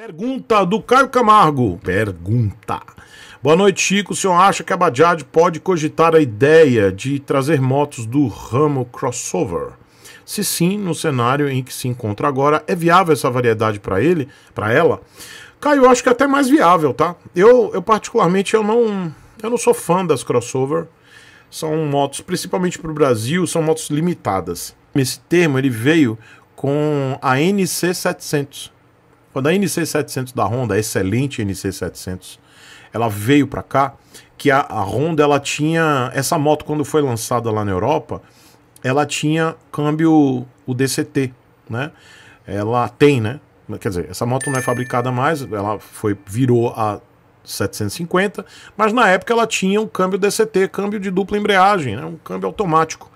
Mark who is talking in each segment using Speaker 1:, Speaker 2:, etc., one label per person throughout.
Speaker 1: Pergunta do Caio Camargo. Pergunta. Boa noite, Chico. O senhor acha que a Bajaj pode cogitar a ideia de trazer motos do ramo crossover? Se sim, no cenário em que se encontra agora, é viável essa variedade para ele, para ela? Caio, eu acho que é até mais viável, tá? Eu, eu particularmente eu não, eu não sou fã das crossover. São motos, principalmente para o Brasil, são motos limitadas. Esse termo ele veio com a NC 700 quando a NC700 da Honda, a excelente NC700, ela veio para cá, que a, a, Honda ela tinha essa moto quando foi lançada lá na Europa, ela tinha câmbio o DCT, né? Ela tem, né? Quer dizer, essa moto não é fabricada mais, ela foi virou a 750, mas na época ela tinha um câmbio DCT, câmbio de dupla embreagem, né? um câmbio automático.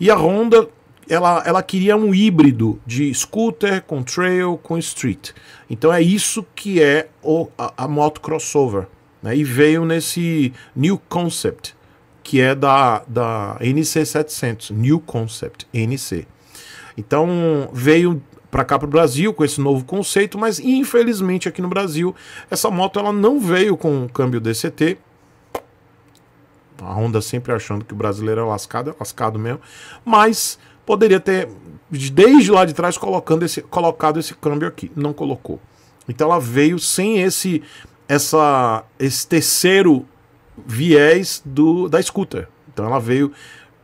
Speaker 1: E a Honda ela, ela queria um híbrido de scooter com trail com street. Então é isso que é o, a, a moto crossover. Né? E veio nesse New Concept, que é da, da NC700, New Concept, NC. Então veio para cá para o Brasil com esse novo conceito, mas infelizmente aqui no Brasil essa moto ela não veio com câmbio DCT, a Honda sempre achando que o brasileiro é lascado, é lascado mesmo. Mas poderia ter, desde lá de trás, colocando esse, colocado esse câmbio aqui. Não colocou. Então ela veio sem esse, essa, esse terceiro viés do, da scooter. Então ela veio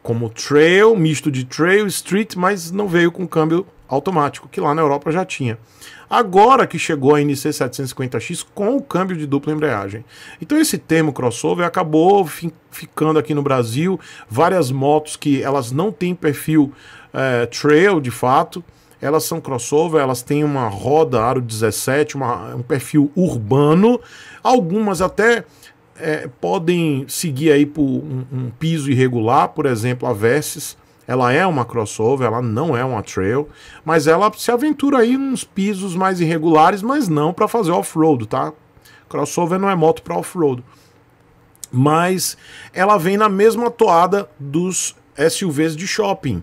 Speaker 1: como trail, misto de trail, street, mas não veio com câmbio automático, que lá na Europa já tinha. Agora que chegou a NC750X com o câmbio de dupla embreagem. Então esse termo crossover acabou fi ficando aqui no Brasil, várias motos que elas não têm perfil é, trail de fato, elas são crossover, elas têm uma roda aro 17, uma, um perfil urbano, algumas até é, podem seguir aí por um, um, piso irregular, por exemplo, a Versys, ela é uma crossover, ela não é uma trail, mas ela se aventura aí nos pisos mais irregulares, mas não para fazer off-road, tá? Crossover não é moto para off-road. Mas ela vem na mesma toada dos SUVs de shopping,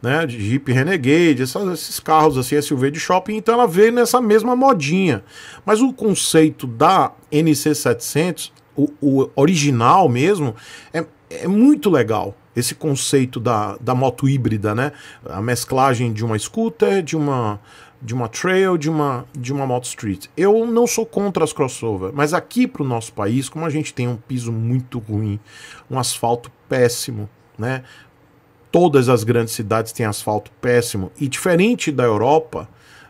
Speaker 1: né? De Jeep Renegade, essas, esses carros assim, SUV de shopping. Então ela veio nessa mesma modinha. Mas o conceito da NC700, o, o original mesmo, é, é muito legal esse conceito da, da moto híbrida, né? A mesclagem de uma scooter, de uma de uma trail, de uma de uma moto street. Eu não sou contra as crossover, mas aqui para o nosso país, como a gente tem um piso muito ruim, um asfalto péssimo, né? Todas as grandes cidades têm asfalto péssimo e diferente da Europa,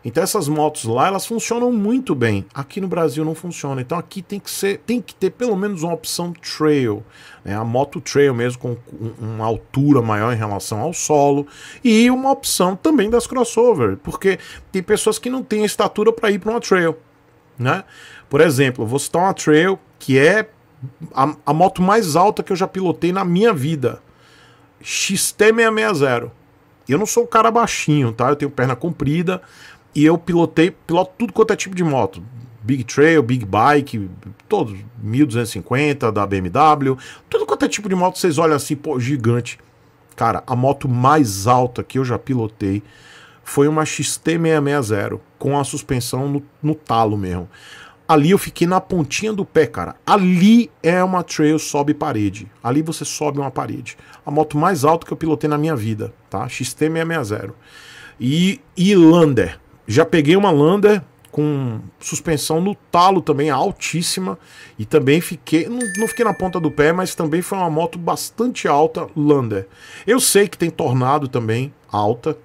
Speaker 1: então essas motos lá, elas funcionam muito bem. Aqui no Brasil não funciona. Então aqui tem que ser, tem que ter pelo menos uma opção trail, né? A moto trail mesmo com uma altura maior em relação ao solo e uma opção também das crossover, porque tem pessoas que não têm estatura para ir para uma trail, né? Por exemplo, eu vou citar uma trail que é a, a moto mais alta que eu já pilotei na minha vida. XT660. Eu não sou um cara baixinho, tá? Eu tenho perna comprida, e eu pilotei, piloto tudo quanto é tipo de moto. Big Trail, Big Bike, todos, 1250 da BMW, tudo quanto é tipo de moto, vocês olham assim, pô, gigante. Cara, a moto mais alta que eu já pilotei foi uma XT660 com a suspensão no, no talo mesmo. Ali eu fiquei na pontinha do pé, cara. Ali é uma trail sobe parede. Ali você sobe uma parede. A moto mais alta que eu pilotei na minha vida, tá? XT660. E, e Lander já peguei uma Lander com suspensão no talo também, altíssima. E também fiquei, não, não, fiquei na ponta do pé, mas também foi uma moto bastante alta, Lander. Eu sei que tem Tornado também, alta.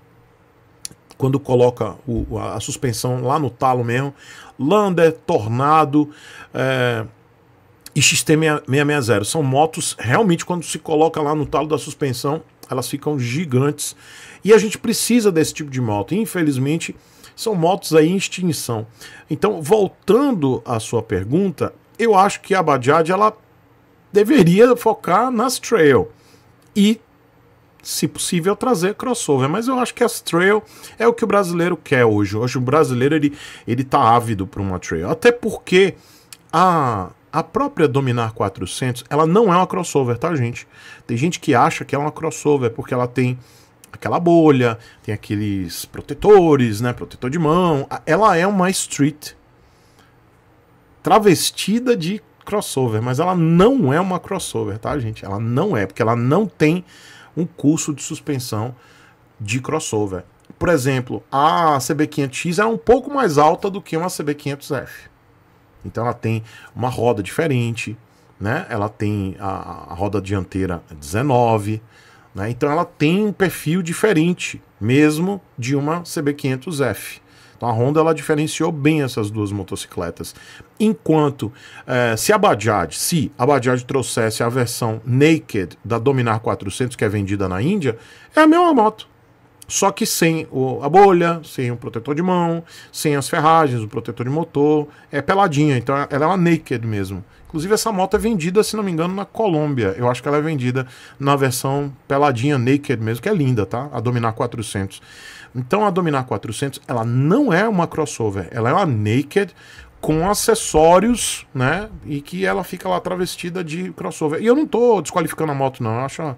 Speaker 1: Quando coloca o, a, suspensão lá no talo mesmo. Lander, Tornado é, e XT660. São motos, realmente, quando se coloca lá no talo da suspensão, elas ficam gigantes. E a gente precisa desse tipo de moto. Infelizmente são motos aí em extinção. Então, voltando à sua pergunta, eu acho que a Bajaj ela deveria focar nas trail e se possível trazer crossover, mas eu acho que as trail é o que o brasileiro quer hoje. Hoje o brasileiro ele ele tá ávido por uma trail, até porque a a própria Dominar 400, ela não é uma crossover, tá, gente? Tem gente que acha que é uma crossover porque ela tem aquela bolha, tem aqueles protetores, né? Protetor de mão. Ela é uma street travestida de crossover, mas ela não é uma crossover, tá, gente? Ela não é, porque ela não tem um curso de suspensão de crossover. Por exemplo, a CB500X é um pouco mais alta do que uma CB500F. Então ela tem uma roda diferente, né? Ela tem a, a roda dianteira 19, né? Então ela tem um perfil diferente, mesmo de uma CB500F. Então a Honda ela diferenciou bem essas duas motocicletas. Enquanto eh, se a Bajaj, se a Bajaj trouxesse a versão naked da Dominar 400 que é vendida na Índia, é a mesma moto. Só que sem o, a bolha, sem o protetor de mão, sem as ferragens, o protetor de motor, é peladinha, então é, ela é uma naked mesmo. Inclusive essa moto é vendida, se não me engano, na Colômbia. Eu acho que ela é vendida na versão peladinha naked mesmo, que é linda, tá? A Dominar 400. Então a Dominar 400, ela não é uma crossover, ela é uma naked com acessórios, né? E que ela fica lá travestida de crossover. E eu não tô desqualificando a moto, não. Eu acho,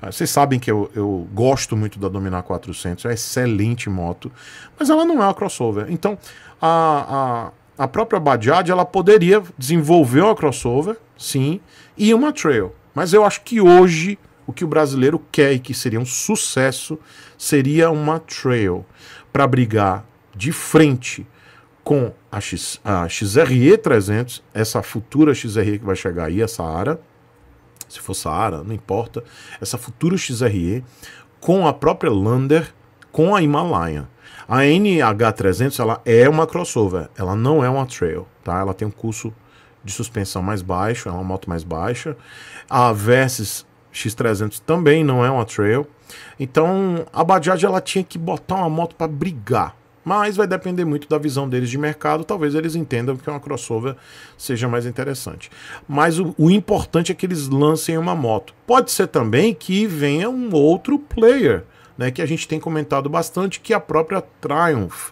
Speaker 1: ah, vocês sabem que eu, eu gosto muito da Dominar 400, é uma excelente moto, mas ela não é uma crossover. Então, a, a, a própria Bajaj, ela poderia desenvolver uma crossover, sim, e uma trail. Mas eu acho que hoje o que o brasileiro quer e que seria um sucesso seria uma trail para brigar de frente com a, X, a XRE 300, essa futura XRE que vai chegar aí, essa Ara, se for Saara, não importa, essa futura XRE com a própria Lander, com a Himalaya A NH300 ela é uma crossover, ela não é uma trail, tá? Ela tem um curso de suspensão mais baixo, é uma moto mais baixa. A Versys X300 também não é uma trail. Então a Bajaj ela tinha que botar uma moto para brigar, mas vai depender muito da visão deles de mercado. Talvez eles entendam que uma crossover seja mais interessante. Mas o, o importante é que eles lancem uma moto. Pode ser também que venha um outro player, né, que a gente tem comentado bastante, que é a própria Triumph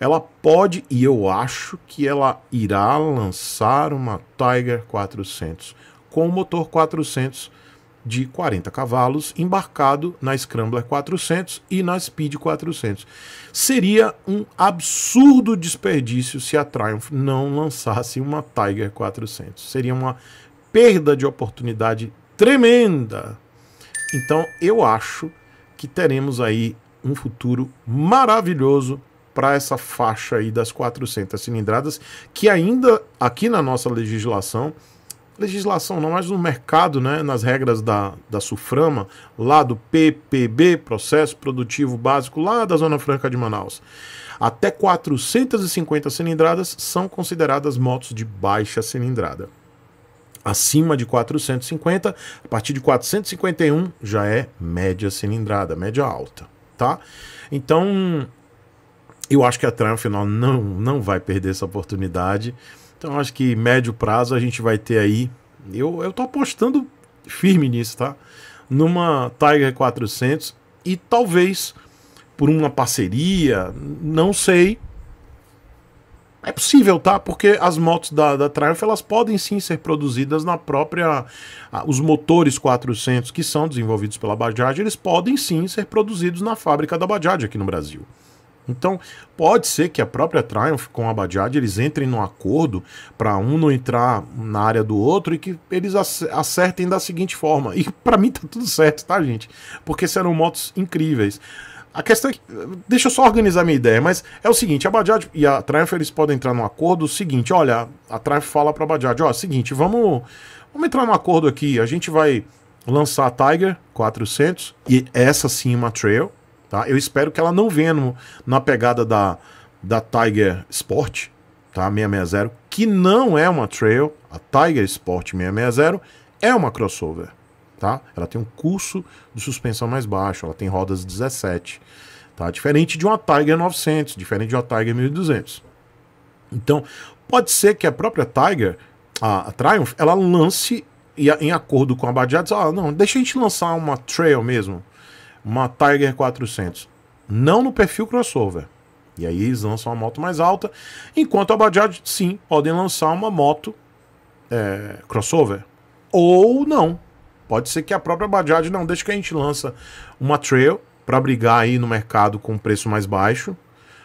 Speaker 1: ela pode e eu acho que ela irá lançar uma Tiger 400 com motor 400 de 40 cavalos, embarcado na Scrambler 400 e na Speed 400. Seria um absurdo desperdício se a Triumph não lançasse uma Tiger 400. Seria uma perda de oportunidade tremenda. Então eu acho que teremos aí um futuro maravilhoso para essa faixa aí das 400 cilindradas, que ainda aqui na nossa legislação legislação não, mas no mercado, né, nas regras da, da SUFRAMA, lá do PPB, Processo Produtivo Básico, lá da Zona Franca de Manaus. Até 450 cilindradas são consideradas motos de baixa cilindrada. Acima de 450, a partir de 451 já é média cilindrada, média alta, tá? Então, eu acho que a Triumph não, não vai perder essa oportunidade. Então acho que médio prazo a gente vai ter aí. Eu, eu apostando firme nisso, tá? Numa Tiger 400 e talvez por uma parceria, não sei. É possível, tá? Porque as motos da, da Triumph elas podem sim ser produzidas na própria. os motores 400 que são desenvolvidos pela Bajaj, eles podem sim ser produzidos na fábrica da Bajaj aqui no Brasil. Então, pode ser que a própria Triumph com a Bajaj eles entrem num acordo para um não entrar na área do outro e que eles acertem da seguinte forma. E para mim tá tudo certo, tá, gente? Porque serão motos incríveis. A questão é que, deixa eu só organizar minha ideia, mas é o seguinte, a Bajaj e a Triumph eles podem entrar num acordo o seguinte, olha, a Triumph fala para a Bajaj, ó, seguinte, vamos vamos entrar num acordo aqui, a gente vai lançar a Tiger 400 e essa sim é uma trail Tá? Eu espero que ela não venha no, na pegada da, da Tiger Sport tá? 660, que não é uma trail, a Tiger Sport 660 é uma crossover. Tá? Ela tem um curso de suspensão mais baixo, ela tem rodas 17. Tá? Diferente de uma Tiger 900, diferente de uma Tiger 1200. Então, pode ser que a própria Tiger, a, a Triumph, ela lance e a, em acordo com a Bajaj, ah, não, deixa a gente lançar uma trail mesmo uma Tiger 400. Não no perfil crossover. E aí eles lançam uma moto mais alta. Enquanto a Bajaj, sim, podem lançar uma moto é, crossover. Ou não. Pode ser que a própria Bajaj não desde que a gente lança uma trail para brigar aí no mercado com preço mais baixo,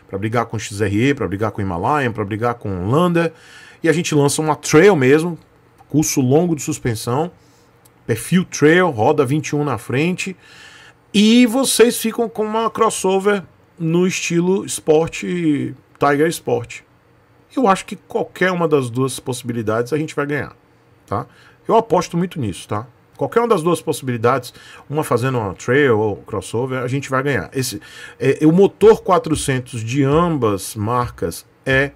Speaker 1: para brigar com XRE, para brigar com Himalayan, para brigar com Lander, e a gente lança uma trail mesmo, curso longo de suspensão, perfil trail, roda 21 na frente, e vocês ficam com uma crossover no estilo esporte Tiger Sport. Eu acho que qualquer uma das duas possibilidades a gente vai ganhar, tá? Eu aposto muito nisso, tá? Qualquer uma das duas possibilidades, uma fazendo uma trail ou crossover, a gente vai ganhar. Esse, é, o motor 400 de ambas marcas é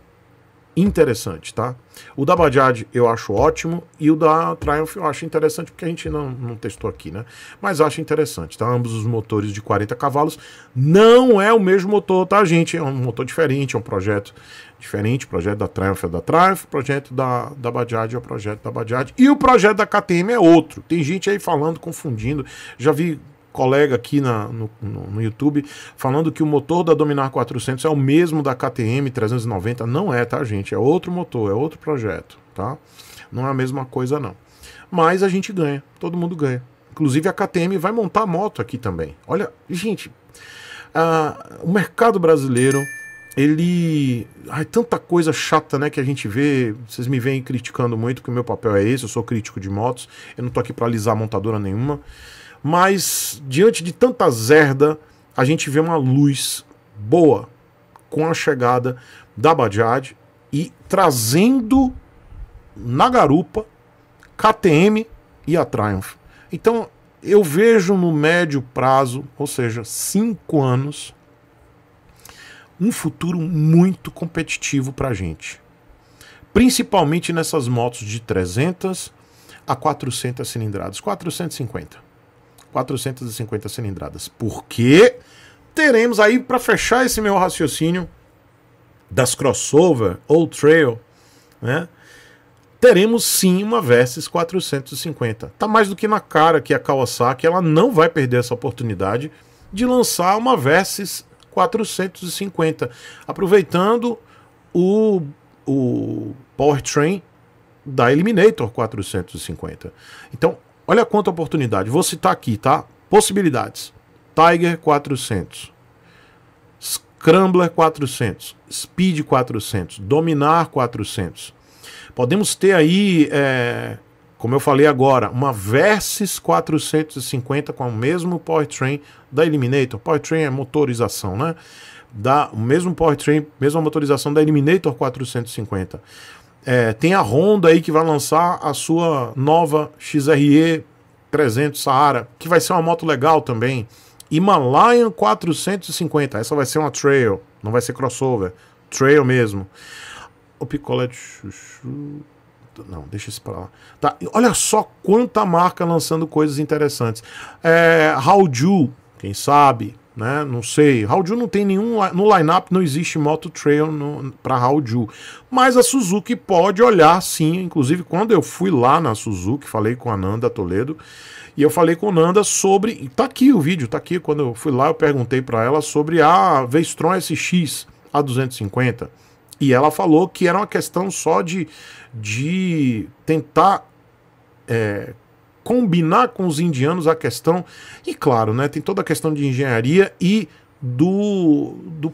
Speaker 1: interessante, tá? O da Bajaj eu acho ótimo e o da Triumph eu acho interessante porque a gente não, não testou aqui, né? Mas acho interessante, tá? Ambos os motores de 40 cavalos não é o mesmo motor, tá, gente? É um motor diferente, é um projeto diferente. projeto da Triumph é da Triumph, projeto da, da Bajaj é o projeto da Bajaj e o projeto da KTM é outro. Tem gente aí falando, confundindo. Já vi colega aqui na, no, no, YouTube falando que o motor da Dominar 400 é o mesmo da KTM 390. Não é, tá, gente? É outro motor, é outro projeto, tá? Não é a mesma coisa, não. Mas a gente ganha, todo mundo ganha. Inclusive a KTM vai montar moto aqui também. Olha, gente, a, o mercado brasileiro ele. Ai, tanta coisa chata, né? Que a gente vê. Vocês me vêm criticando muito, que o meu papel é esse, eu sou crítico de motos. Eu não tô aqui para alisar montadora nenhuma. Mas diante de tanta zerda, a gente vê uma luz boa com a chegada da Bajaj e trazendo na garupa KTM e a Triumph. Então eu vejo no médio prazo, ou seja, cinco anos, um futuro muito competitivo para a gente. Principalmente nessas motos de 300 a 400 cilindradas, 450. 450 cilindradas. Porque teremos aí, para fechar esse meu raciocínio das crossover ou trail, né? teremos sim uma Versys 450. Tá mais do que na cara que a Kawasaki ela não vai perder essa oportunidade de lançar uma Versys 450, aproveitando o, o powertrain da Eliminator 450. Então, Olha quanta oportunidade. Vou citar aqui, tá? Possibilidades. Tiger 400. Scrambler 400. Speed 400. Dominar 400. Podemos ter aí, é, como eu falei agora, uma Versys 450 com o mesmo powertrain da Eliminator. Powertrain é motorização, né? Da, o mesmo powertrain, mesma motorização da Eliminator 450 é, tem a Honda aí que vai lançar a sua nova XRE 300 Saara, que vai ser uma moto legal também. Himalayan 450, essa vai ser uma trail, não vai ser crossover, trail mesmo. O picolé de chuchu. Não, deixa isso pra lá. Tá, olha só quanta marca lançando coisas interessantes. É, quem sabe, né? Não sei, Hauju não tem nenhum no lineup não existe moto trail para Hauju, mas a Suzuki pode olhar sim, inclusive quando eu fui lá na Suzuki, falei com a Nanda Toledo e eu falei com a Nanda sobre, tá aqui o vídeo, tá aqui quando eu fui lá eu perguntei para ela sobre a Vestron SX a 250 e ela falou que era uma questão só de de tentar é, combinar com os indianos a questão. E claro, né, tem toda a questão de engenharia e do, do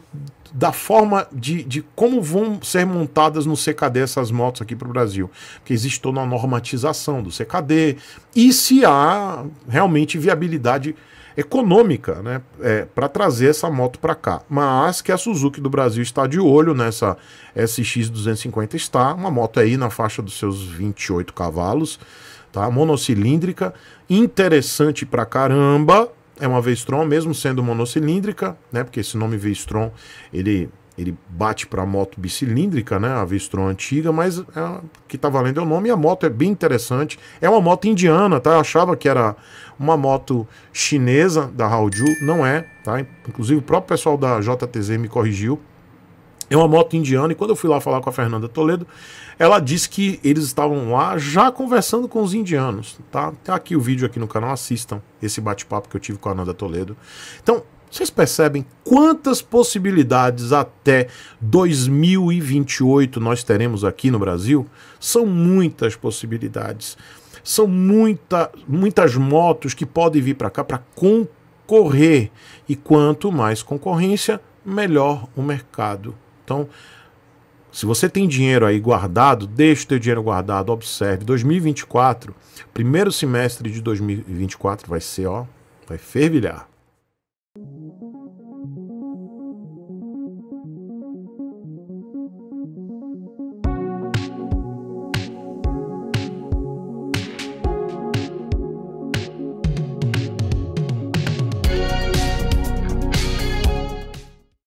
Speaker 1: da forma de, de como vão ser montadas no CKD essas motos aqui para o Brasil. Porque existe toda uma normatização do CKD e se há realmente viabilidade econômica né, é, para trazer essa moto para cá. Mas que a Suzuki do Brasil está de olho nessa SX250 está, uma moto aí na faixa dos seus 28 cavalos, tá? monocilíndrica, interessante para caramba, é uma V-Strom, mesmo sendo monocilíndrica, né? Porque esse nome V-Strom, ele ele bate para a moto bicilíndrica, né, a Vistron antiga, mas é, que está valendo é o nome, e a moto é bem interessante. É uma moto indiana, tá? Eu achava que era uma moto chinesa da Haoju, não é, tá? Inclusive o próprio pessoal da JTZ me corrigiu. É uma moto indiana, e quando eu fui lá falar com a Fernanda Toledo, ela disse que eles estavam lá já conversando com os indianos, tá? Tá aqui o vídeo aqui no canal, assistam esse bate-papo que eu tive com a Ananda Toledo. Então, vocês percebem quantas possibilidades até 2028 nós teremos aqui no Brasil? São muitas possibilidades. São muita, muitas motos que podem vir para cá para concorrer. E quanto mais concorrência, melhor o mercado. Então, se você tem dinheiro aí guardado, deixe o teu dinheiro guardado, observe. 2024, primeiro semestre de 2024 vai ser, ó, vai fervilhar.